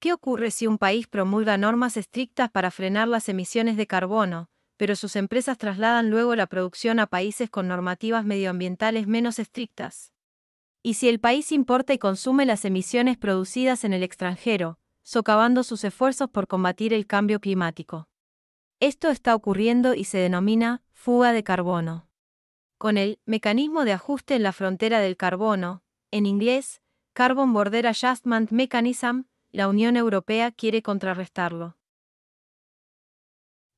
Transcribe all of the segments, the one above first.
¿Qué ocurre si un país promulga normas estrictas para frenar las emisiones de carbono, pero sus empresas trasladan luego la producción a países con normativas medioambientales menos estrictas? ¿Y si el país importa y consume las emisiones producidas en el extranjero, socavando sus esfuerzos por combatir el cambio climático? Esto está ocurriendo y se denomina fuga de carbono. Con el mecanismo de ajuste en la frontera del carbono, en inglés, Carbon Border Adjustment Mechanism, la Unión Europea quiere contrarrestarlo.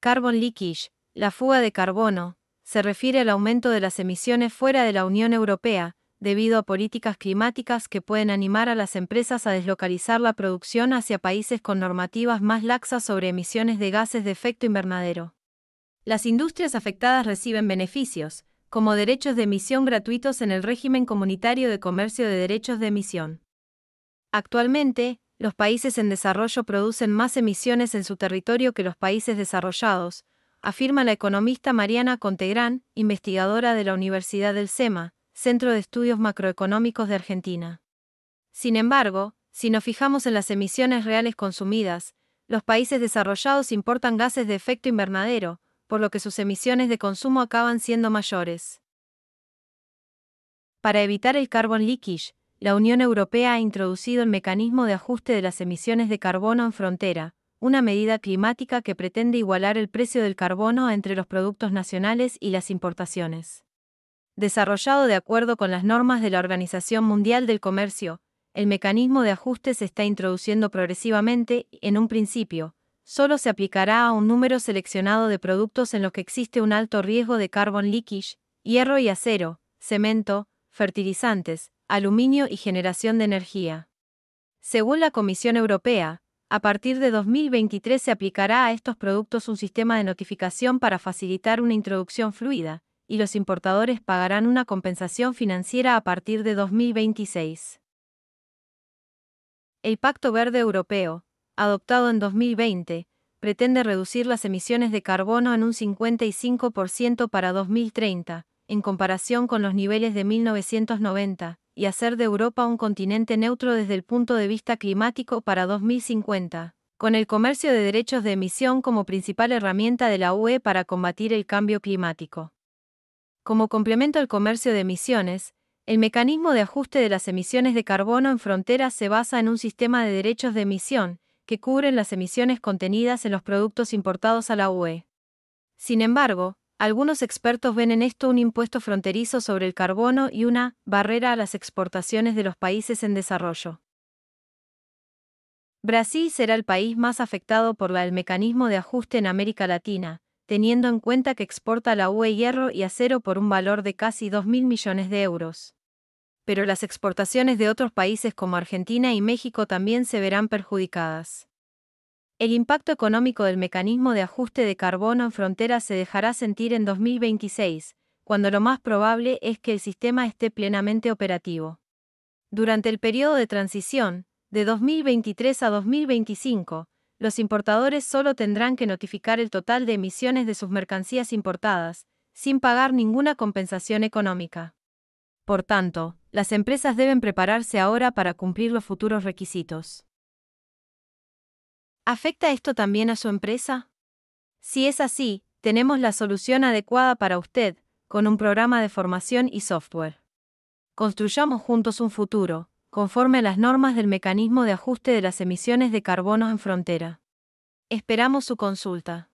Carbon leakage, la fuga de carbono, se refiere al aumento de las emisiones fuera de la Unión Europea, debido a políticas climáticas que pueden animar a las empresas a deslocalizar la producción hacia países con normativas más laxas sobre emisiones de gases de efecto invernadero. Las industrias afectadas reciben beneficios, como derechos de emisión gratuitos en el régimen comunitario de comercio de derechos de emisión. Actualmente, los países en desarrollo producen más emisiones en su territorio que los países desarrollados, afirma la economista Mariana Contegrán, investigadora de la Universidad del SEMA, Centro de Estudios Macroeconómicos de Argentina. Sin embargo, si nos fijamos en las emisiones reales consumidas, los países desarrollados importan gases de efecto invernadero, por lo que sus emisiones de consumo acaban siendo mayores. Para evitar el carbon leakage, la Unión Europea ha introducido el mecanismo de ajuste de las emisiones de carbono en frontera, una medida climática que pretende igualar el precio del carbono entre los productos nacionales y las importaciones. Desarrollado de acuerdo con las normas de la Organización Mundial del Comercio, el mecanismo de ajuste se está introduciendo progresivamente en un principio, solo se aplicará a un número seleccionado de productos en los que existe un alto riesgo de carbon leakage, hierro y acero, cemento, fertilizantes, aluminio y generación de energía. Según la Comisión Europea, a partir de 2023 se aplicará a estos productos un sistema de notificación para facilitar una introducción fluida, y los importadores pagarán una compensación financiera a partir de 2026. El Pacto Verde Europeo, adoptado en 2020, pretende reducir las emisiones de carbono en un 55% para 2030, en comparación con los niveles de 1990, y hacer de Europa un continente neutro desde el punto de vista climático para 2050, con el comercio de derechos de emisión como principal herramienta de la UE para combatir el cambio climático. Como complemento al comercio de emisiones, el mecanismo de ajuste de las emisiones de carbono en fronteras se basa en un sistema de derechos de emisión, que cubren las emisiones contenidas en los productos importados a la UE. Sin embargo, algunos expertos ven en esto un impuesto fronterizo sobre el carbono y una barrera a las exportaciones de los países en desarrollo. Brasil será el país más afectado por el mecanismo de ajuste en América Latina, teniendo en cuenta que exporta la UE hierro y acero por un valor de casi 2.000 millones de euros. Pero las exportaciones de otros países como Argentina y México también se verán perjudicadas. El impacto económico del mecanismo de ajuste de carbono en fronteras se dejará sentir en 2026, cuando lo más probable es que el sistema esté plenamente operativo. Durante el periodo de transición, de 2023 a 2025, los importadores solo tendrán que notificar el total de emisiones de sus mercancías importadas, sin pagar ninguna compensación económica. Por tanto, las empresas deben prepararse ahora para cumplir los futuros requisitos. ¿Afecta esto también a su empresa? Si es así, tenemos la solución adecuada para usted, con un programa de formación y software. Construyamos juntos un futuro, conforme a las normas del mecanismo de ajuste de las emisiones de carbono en frontera. Esperamos su consulta.